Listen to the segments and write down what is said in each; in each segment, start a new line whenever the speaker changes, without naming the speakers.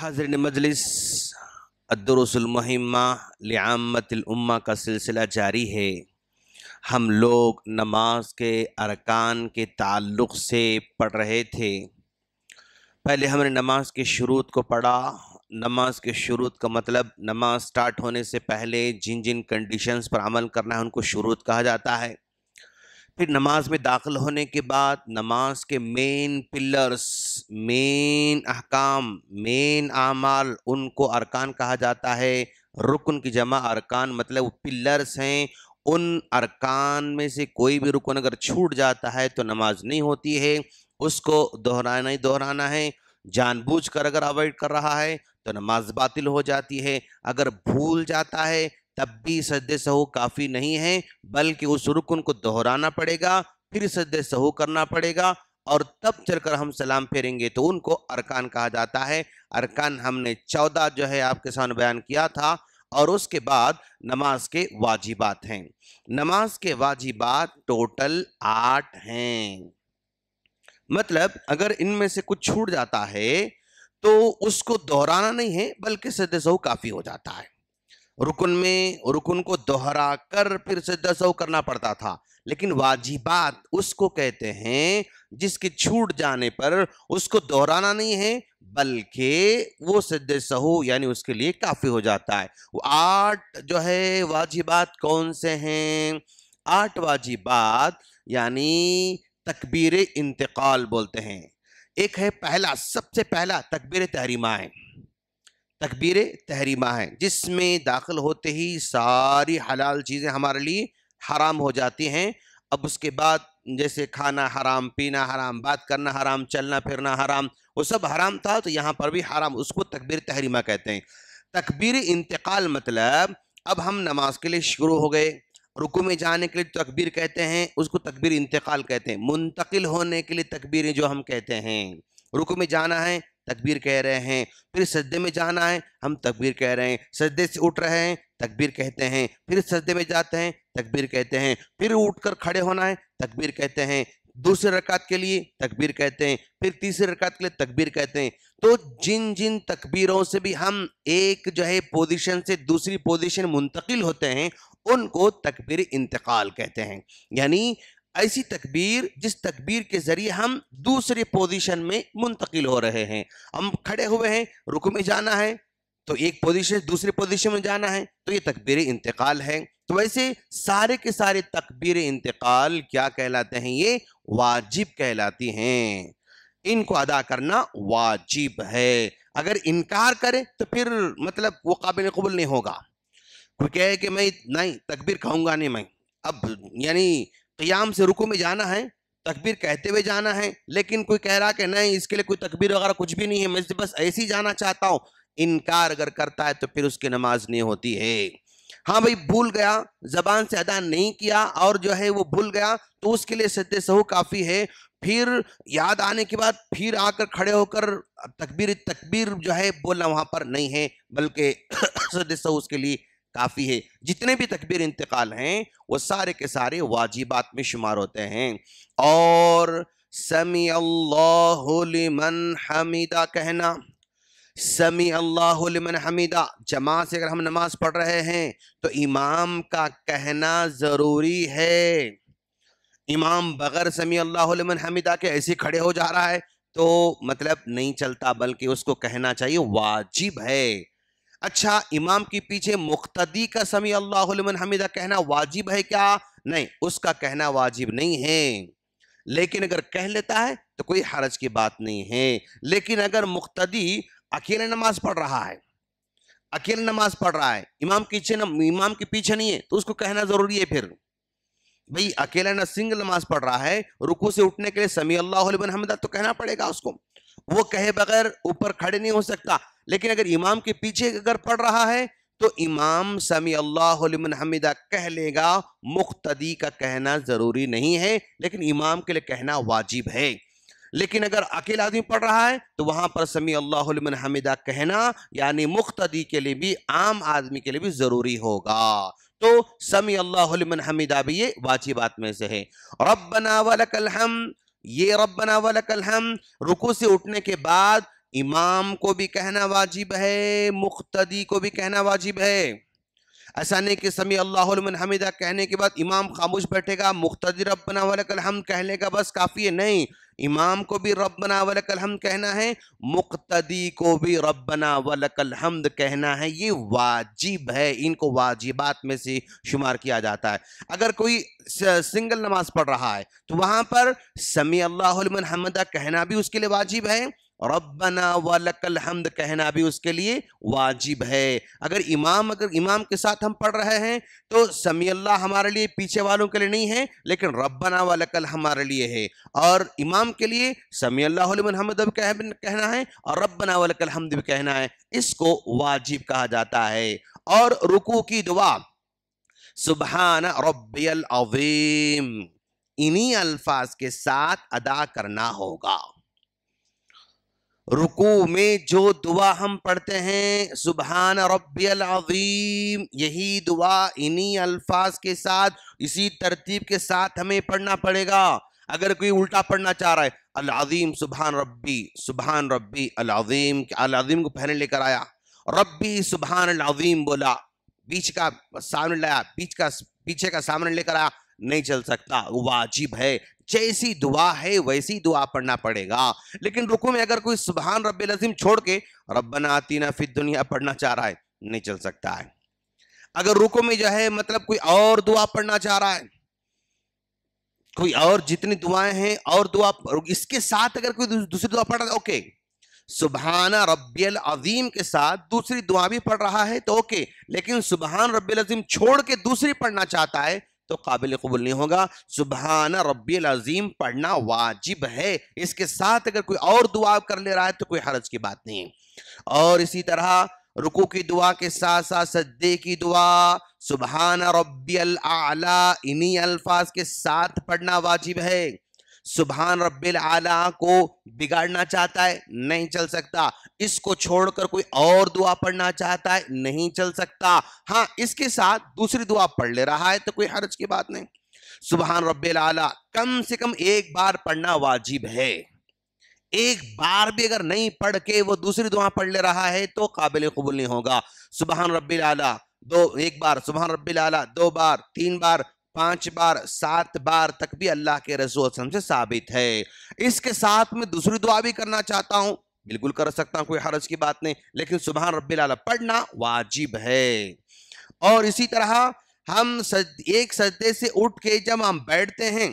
हाजरन मजलिस अदरसलमहिमा लियामतलम्मा का सिलसिला जारी है हम लोग नमाज के अरकान के ताल्लुक़ से पढ़ रहे थे पहले हमने नमाज के शुरू को पढ़ा नमाज के शुरू का मतलब नमाज स्टार्ट होने से पहले जिन जिन कंडीशंस पर अमल करना है उनको शुरू कहा जाता है फिर नमाज में दाखिल होने के बाद नमाज के मेन पिलर्स मेन अहकाम मेन आमाल उनको अरकान कहा जाता है रुकन की जमा अरकान मतलब पिलर्स हैं उन अरकान में से कोई भी रुकन अगर छूट जाता है तो नमाज नहीं होती है उसको दोहराना ही दोहराना है जानबूझकर अगर अवॉइड कर रहा है तो नमाज बातिल हो जाती है अगर भूल जाता है तब भी सजदे सहू काफ़ी नहीं है बल्कि उस रुकन को दोहराना पड़ेगा फिर सजदे सहू करना पड़ेगा और तब चलकर हम सलाम फेरेंगे तो उनको अरकान कहा जाता है अरकान हमने चौदह जो है आपके सामने बयान किया था और उसके बाद नमाज के वाजिबात हैं नमाज के वाजिबात टोटल आठ हैं मतलब अगर इनमें से कुछ छूट जाता है तो उसको दोहराना नहीं है बल्कि सहू काफ़ी हो जाता है रुकन में रुकन को दोहरा कर फिर से दसव करना पड़ता था लेकिन वाजिबात उसको कहते हैं जिसके छूट जाने पर उसको दोहराना नहीं है बल्कि वो सजद सहू यानी उसके लिए काफ़ी हो जाता है वो आठ जो है वाजिबात कौन से हैं आठ वाजिबात यानी तकबीर इंतकाल बोलते हैं एक है पहला सबसे पहला तकबीर तहरीमा तकबीर तहरीमा है जिसमें दाखिल होते ही सारी हलाल चीज़ें हमारे लिए हराम हो जाती हैं अब उसके बाद जैसे खाना हराम पीना हराम बात करना हराम चलना फिरना हराम वो सब हराम था तो यहाँ पर भी हराम उसको तकबीर तहरीमा कहते हैं तकबीर इंतकाल मतलब अब हम नमाज के लिए शुरू हो गए रुकू में जाने के लिए तो तकबीर कहते हैं उसको तकबीर इंतकाल कहते हैं मुंतकिल होने के लिए तकबीरें जो हम कहते हैं रुकू में जाना है तकबीर कह रहे हैं फिर सजदे में जाना है हम तकबीर कह रहे हैं सजदे से उठ रहे हैं तकबीर कहते हैं फिर सजदे में जाते हैं तकबीर कहते हैं फिर उठकर खड़े होना है तकबीर कहते हैं दूसरे रकात के लिए तकबीर कहते हैं फिर तीसरे रकात के लिए तकबीर कहते हैं तो जिन जिन तकबीरों से भी हम एक जो है पोजिशन से दूसरी पोजिशन मुंतकिल होते हैं उनको तकबीर इंतकाल कहते हैं यानी ऐसी तकबीर जिस तकबीर के ज़रिए हम दूसरे पोजीशन में मुंतकिल हो रहे हैं हम खड़े हुए हैं रुक में जाना है तो एक पोजीशन से दूसरे पोजीशन में जाना है तो ये तकबीर इंतकाल है तो वैसे सारे के सारे तकबीर इंतकाल क्या कहलाते हैं ये वाजिब कहलाती हैं इनको अदा करना वाजिब है अगर इनकार करें तो फिर मतलब वो काबिल कबूल नहीं होगा कोई कहे कि मैं नहीं तकबीर कहूँगा नहीं मैं अब यानी क़याम से रुकू में जाना है हम्म। तकबीर कहते हुए जाना है लेकिन कोई कह रहा कि नहीं इसके लिए कोई तकबीर वगैरह कुछ भी नहीं है मैं बस ऐसे ही जाना चाहता हूँ इनकार अगर करता है तो फिर उसकी नमाज नहीं होती है हाँ भाई भूल गया जबान से अदा नहीं किया और जो है वो भूल गया तो उसके लिए सद्य सहू काफ़ी है फिर याद आने के बाद फिर आकर खड़े होकर तकबीर तकबीर जो है बोलना वहाँ पर नहीं है बल्कि सद्य सहू उसके लिए काफ़ी है जितने भी तकबीर इंतकाल हैं वो सारे के सारे वाजिबात में शुमार होते हैं और समी लिमन हमीदा कहना समी अल्लाह हमीदा जमा से अगर हम नमाज पढ़ रहे हैं तो इमाम का कहना ज़रूरी है इमाम बग़ैर समी अल्लाह हमीदा के ऐसे खड़े हो जा रहा है तो मतलब नहीं चलता बल्कि उसको कहना चाहिए वाजिब है अच्छा इमाम के पीछे मुख्तदी का समी अल्लाह हमीदा कहना वाजिब है क्या नहीं उसका कहना वाजिब नहीं है लेकिन अगर कह लेता है तो कोई हरज की बात नहीं है लेकिन अगर मुख्तदी अकेले नमाज पढ़ रहा है अकेले नमाज पढ़ रहा है इमाम के पीछे इमाम के पीछे नहीं है तो उसको कहना ज़रूरी है फिर भाई अकेला न सिंगल नमाज पढ़ रहा है रुकू से उठने के लिए समी अल्लाह हमदा तो कहना पड़ेगा उसको वो कहे बगैर ऊपर खड़े नहीं हो सकता लेकिन अगर इमाम के पीछे अगर पड़ रहा है तो इमाम समी अल्लाह हमिदा कह लेगा मुख्तदी का कहना ज़रूरी नहीं है लेकिन इमाम के लिए कहना वाजिब है लेकिन अगर अकेला आदमी पढ़ रहा है तो वहां पर समी अल्लाह हमिदा कहना यानी मुख्तदी के लिए भी आम आदमी के लिए भी ज़रूरी होगा तो समी अल्लाह हमिदा भी ये वाजिबात में से है रबना वाल हम ये रबना वलकल हम रुकू से उठने के बाद इमाम को भी कहना वाजिब है मुख्तदी को भी कहना वाजिब है ऐसा नहीं कि समी अल्लाहमन हमीदा कहने के बाद इमाम खामोश बैठेगा मुख्तर रबना वाल हम कह लेगा बस काफ़ी है नहीं इमाम को भी रबना वलकल हम कहना है मुख्तदी को भी रबना वलकल हमद कहना है ये वाजिब है इनको वाजिबात में से शुमार किया जाता है अगर कोई सिंगल नमाज पढ़ रहा है तो वहाँ पर समी अल्लाहमदा कहना भी उसके लिए वाजिब है रब्बना वलकल हमद कहना भी उसके लिए वाजिब है अगर इमाम अगर इमाम के साथ हम पढ़ रहे हैं तो समी अल्लाह हमारे लिए पीछे वालों के लिए नहीं है लेकिन रब्बना वलकल हमारे लिए है और इमाम के लिए समी अल्लाह हमद कहना है और रब्बना वलकल हमद भी कहना है इसको वाजिब कहा जाता है और रुकू की दुआ सुबहान रबीम इन्हीं अल्फाज के साथ अदा करना होगा रुकू में जो दुआ हम पढ़ते हैं सुबहान रब्बियल अवीम यही दुआ इन्हीं अल्फाज के साथ इसी तरतीब के साथ हमें पढ़ना पड़ेगा अगर कोई उल्टा पढ़ना चाह रहा है अलाजीम सुबहान रब्बी सुबहान रब्बी अलाजीम अलाजीम को पहले लेकर आया रब्बी सुबहान अलाजीम बोला बीच का सामने लाया बीच का पीछे का सामने लेकर आया नहीं चल सकता वाजिब है जैसी दुआ है वैसी दुआ पढ़ना पड़ेगा लेकिन रुको में अगर कोई सुबहान रब अजीम छोड़ के रबना आतीना फिर दुनिया पढ़ना चाह रहा है नहीं चल सकता है अगर रुको में जो है मतलब कोई और दुआ पढ़ना चाह रहा है कोई और जितनी दुआएं हैं और दुआ इसके साथ अगर कोई दूसरी दुआ पढ़ रहा है ओके सुबहाना रबियल अजीम के साथ दूसरी दुआ भी पढ़ रहा है तो ओके लेकिन सुबहान रबीम अजीम छोड़ के दूसरी पढ़ना चाहता है तो काबिल कबूल नहीं होगा सुबहाना रबी अज़ीम पढ़ना वाजिब है इसके साथ अगर कोई और दुआ कर ले रहा है तो कोई हरज की बात नहीं और इसी तरह रुकू की दुआ के साथ साथ सद्दे की दुआ सुबहाना रबी आला इन्हीं अल्फाज के साथ पढ़ना वाजिब है सुबहान रबिल आला को बिगाड़ना चाहता है नहीं चल सकता इसको छोड़कर कोई और दुआ पढ़ना चाहता है नहीं चल सकता हाँ इसके साथ दूसरी दुआ पढ़ ले रहा है तो कोई हर्ज की बात नहीं सुबहान रबिल आला कम से कम एक बार पढ़ना वाजिब है एक बार भी अगर नहीं पढ़ के वो दूसरी दुआ पढ़ ले रहा है तो काबिल कबूल नहीं होगा सुबहान रबी आला दो एक बार सुबह रबी आला दो बार तीन बार पांच बार सात बार तक भी अल्लाह के रसूल से साबित है इसके साथ में दूसरी दुआ भी करना चाहता हूं बिल्कुल कर सकता हूं कोई हरज की बात नहीं लेकिन सुबह रब पढ़ना वाजिब है और इसी तरह हम सद, एक सदे से उठ के जब हम बैठते हैं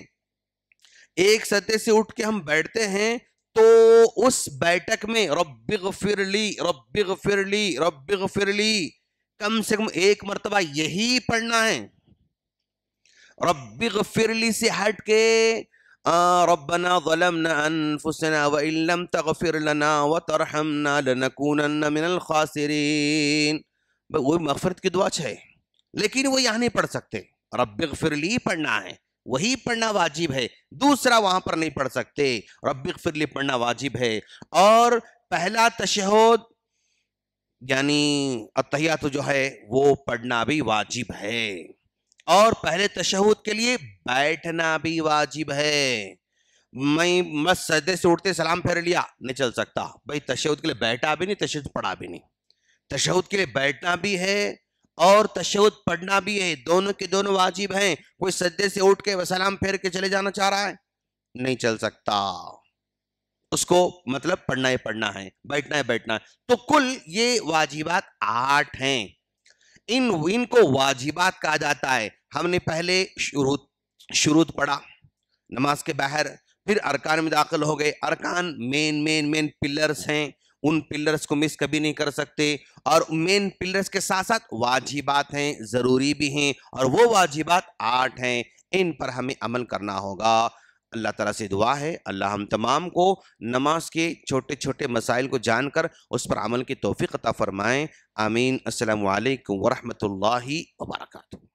एक सदे से उठ के हम बैठते हैं तो उस बैठक में रबिग फिरली रबिग फिरली रबिग फिरली कम से कम एक मरतबा यही पढ़ना है रब्बिग फिरली से हट के मफ़रत वो की दुआ है लेकिन वो यहाँ नहीं पढ़ सकते रब्बिग फिरली पढ़ना है वही पढ़ना वाजिब है दूसरा वहां पर नहीं पढ़ सकते रब्बिग फिरली पढ़ना वाजिब है और पहला तशहद यानी तो जो है वो पढ़ना भी वाजिब है और पहले तशहुद के लिए बैठना भी वाजिब है मैं मस्त सजदे से उठते सलाम फेर लिया नहीं चल सकता भाई तशहद के लिए बैठा भी नहीं तशद पढ़ा भी नहीं तशहद के लिए बैठना भी है और तशहद पढ़ना भी है दोनों के दोनों वाजिब हैं कोई सजदे से उठ के सलाम फेर के चले जाना चाह रहा है नहीं चल सकता उसको मतलब पढ़ना है पढ़ना है बैठना है बैठना है तो कुल ये वाजिबात आठ हैं इन विन को वाजिबात कहा जाता है हमने पहले शुरूत शुरू पढ़ा नमाज के बाहर फिर अरकान में दाखिल हो गए अरकान मेन मेन मेन पिलर्स हैं उन पिलर्स को मिस कभी नहीं कर सकते और मेन पिलर्स के साथ साथ वाजिबात हैं ज़रूरी भी हैं और वो वाजिबात आठ हैं इन पर हमें अमल करना होगा अल्लाह तला से दुआ है अल्लाह हम तमाम को नमाज के छोटे छोटे मसाइल को जानकर उस पर अमल की तोफ़ी अता फ़रमाएँ आमीन असल वरहमल वर्का